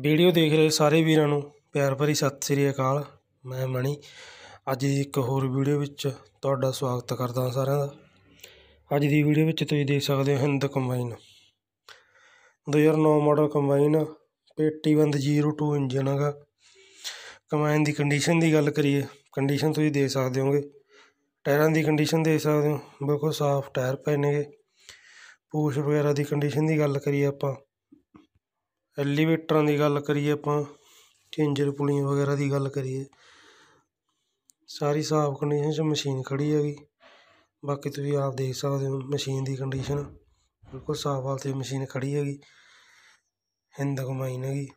video ਦੇਖ ਰਹੇ ਸਾਰੇ ਵੀਰਾਂ ਨੂੰ ਪਿਆਰ ਭਰੀ ਸਤਿ ਸ੍ਰੀ ਅਕਾਲ ਮੈਂ ਮਣੀ ਅੱਜ ਦੀ ਇੱਕ ਹੋਰ ਵੀਡੀਓ ਵਿੱਚ ਤੁਹਾਡਾ ਸਵਾਗਤ ਕਰਦਾ ਹਾਂ ਸਾਰਿਆਂ ਦਾ ਅੱਜ ਦੀ ਵੀਡੀਓ ਵਿੱਚ ਤੁਸੀਂ ਦੇਖ ਸਕਦੇ ਹੋ ਹਿੰਦ ਕੰਬਾਈਨ 2009 ਮਾਡਲ ਕੰਬਾਈਨ ਪੇਟੀਬੰਦ 02 ਇੰਜਨ ਹੈਗਾ ਕੰਬਾਈਨ ਦੀ ਕੰਡੀਸ਼ਨ ਦੀ ਗੱਲ ਕਰੀਏ ਕੰਡੀਸ਼ਨ ਤੁਸੀਂ ਦੇਖ ਸਕਦੇ ਹੋਗੇ ਟਾਇਰਾਂ ਦੀ ਕੰਡੀਸ਼ਨ ਦੇਖ ਸਕਦੇ ਹੋ ਬਿਲਕੁਲ ਸਾਫ਼ ਟਾਇਰ ਪਏ ਨੇਗੇ ਪੂਛ ਵਗੈਰਾ ਦੀ ਕੰਡੀਸ਼ਨ ਦੀ ਗੱਲ ਕਰੀਏ ਆਪਾਂ ਐਲੀਵੇਟਰਾਂ ਦੀ ਗੱਲ ਕਰੀਏ ਆਪਾਂ ਚੇਂਜਰ ਪੁਲੀਆਂ ਵਗੈਰਾ ਦੀ ਗੱਲ ਕਰੀਏ ਸਾਰੀ ਸਾਫ ਕੰਡੀਸ਼ਨ 'ਚ ਮਸ਼ੀਨ ਖੜੀ ਹੈਗੀ ਬਾਕੀ ਤੁਸੀਂ ਆਪ ਦੇਖ ਸਕਦੇ ਹੋ ਮਸ਼ੀਨ ਦੀ ਕੰਡੀਸ਼ਨ ਬਿਲਕੁਲ ਸਾਫ਼ ਹਾਲਤ 'ਚ ਮਸ਼ੀਨ ਖੜੀ ਹੈਗੀ ਹਿੰਦ ਘਮਾਈ ਹੈਗੀ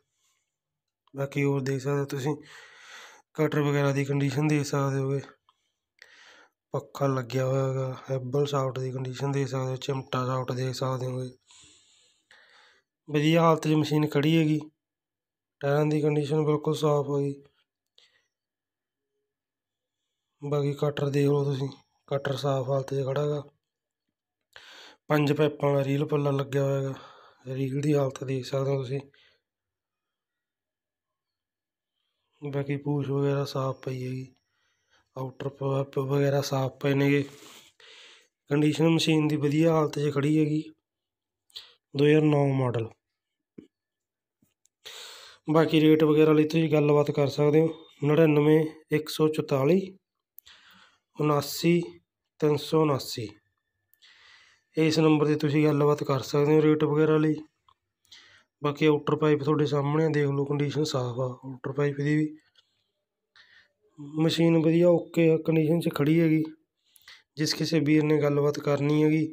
ਬਾਕੀ ਹੋਰ ਦੇਖ ਸਕਦੇ ਤੁਸੀਂ ਕਟਰ ਵਗੈਰਾ ਦੀ ਕੰਡੀਸ਼ਨ ਦੇਖ ਸਕਦੇ ਹੋਗੇ ਪੱਖਾ ਲੱਗਿਆ ਹੋਇਆ ਹੈਗਾ ਹੈਬਲ ਸਾਫਟ ਦੀ ਕੰਡੀਸ਼ਨ ਦੇਖ ਸਕਦੇ ਹੋ ਚਿਮਟਾ ਸਾਫਟ ਦੇਖ ਸਕਦੇ ਹੋਗੇ ਵਧੀਆ ਹਾਲਤ 'ਚ ਮਸ਼ੀਨ ਖੜੀ ਹੈਗੀ ਟਾਇਰਾਂ ਦੀ ਕੰਡੀਸ਼ਨ ਬਿਲਕੁਲ ਸਾਫ਼ ਹੈਗੀ ਬਾਕੀ ਕਟਰ ਦੇਖ ਲਓ ਤੁਸੀਂ ਕਟਰ ਸਾਫ਼ ਹਾਲਤ 'ਚ ਖੜਾ ਹੈਗਾ ਪੰਜ ਪੈਪਾਂ ਵਾਲਾ ਰੀਲ ਪੱਲਾ ਲੱਗਿਆ ਹੋਇਆ ਹੈਗਾ ਰੀਲ ਦੀ ਹਾਲਤ ਦੇਖ ਸਕਦੇ ਹੋ ਤੁਸੀਂ ਬਾਕੀ ਪੂਛ ਵਗੈਰਾ ਸਾਫ਼ ਪਈ ਹੈਗੀ ਆਊਟਰ ਵਗੈਰਾ ਸਾਫ਼ ਪਏ ਨੇਗੇ ਕੰਡੀਸ਼ਨ ਮਸ਼ੀਨ ਦੀ ਵਧੀਆ ਹਾਲਤ 'ਚ ਖੜੀ ਹੈਗੀ 2009 ਮਾਡਲ ਬਾਕੀ ਰੇਟ ਵਗੈਰਾ ਲਈ ਤੁਸੀਂ ਗੱਲਬਾਤ ਕਰ ਸਕਦੇ ਹੋ 99 144 79 379 ਇਸ ਨੰਬਰ ਤੇ ਤੁਸੀਂ ਗੱਲਬਾਤ ਕਰ ਸਕਦੇ ਹੋ ਰੇਟ ਵਗੈਰਾ ਲਈ ਬਾਕੀ ਆਊਟਰ ਪਾਈਪ ਤੁਹਾਡੇ ਸਾਹਮਣੇ ਦੇਖ ਲਓ ਕੰਡੀਸ਼ਨ ਸਾਫ਼ ਆ ਆਊਟਰ ਪਾਈਪ ਦੀ ਵੀ ਮਸ਼ੀਨ ਵਧੀਆ ਓਕੇ ਕੰਡੀਸ਼ਨ 'ਚ ਖੜੀ ਹੈਗੀ ਜਿਸ ਕਿਸੇ ਵੀਰ ਨੇ ਗੱਲਬਾਤ ਕਰਨੀ ਹੈਗੀ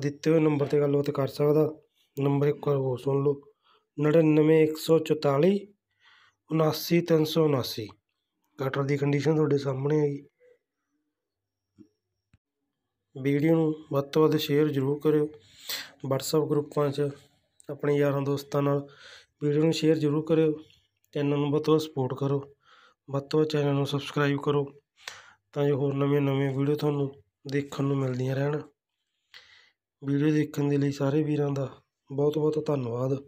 ਦਿੱਤੇ ਨੰਬਰ 'ਤੇ ਗੱਲਬਾਤ ਕਰ ਸਕਦਾ ਨੰਬਰ ਇੱਕ ਵਾਰ ਹੋਰ ਸੁਣ ਲਓ 99144 79379 ਕਟਰ ਦੀ ਕੰਡੀਸ਼ਨ ਤੁਹਾਡੇ ਸਾਹਮਣੇ ਆਈ ਵੀਡੀਓ ਨੂੰ ਵੱਧ ਤੋਂ ਵੱਧ ਸ਼ੇਅਰ ਜ਼ਰੂਰ ਕਰਿਓ WhatsApp ਗਰੁੱਪਾਂ 'ਚ ਆਪਣੇ ਯਾਰਾਂ ਦੋਸਤਾਂ ਨਾਲ ਵੀਡੀਓ ਨੂੰ ਸ਼ੇਅਰ ਜ਼ਰੂਰ ਕਰਿਓ ਚੈਨਲ ਨੂੰ ਵੱਧ ਤੋਂ ਸਪੋਰਟ ਕਰੋ ਵੱਧ ਤੋਂ ਵੱਧ ਚੈਨਲ ਨੂੰ ਸਬਸਕ੍ਰਾਈਬ ਕਰੋ ਤਾਂ ਜੋ ਹੋਰ ਨਵੇਂ ਨਵੇਂ ਵੀਡੀਓ ਤੁਹਾਨੂੰ ਦੇਖਣ ਨੂੰ ਮਿਲਦੀਆਂ ਰਹਿਣ ਵੀਡੀਓ ਦੇਖਣ ਦੇ ਲਈ ਸਾਰੇ ਵੀਰਾਂ ਦਾ ਬਹੁਤ ਬਹੁਤ ਧੰਨਵਾਦ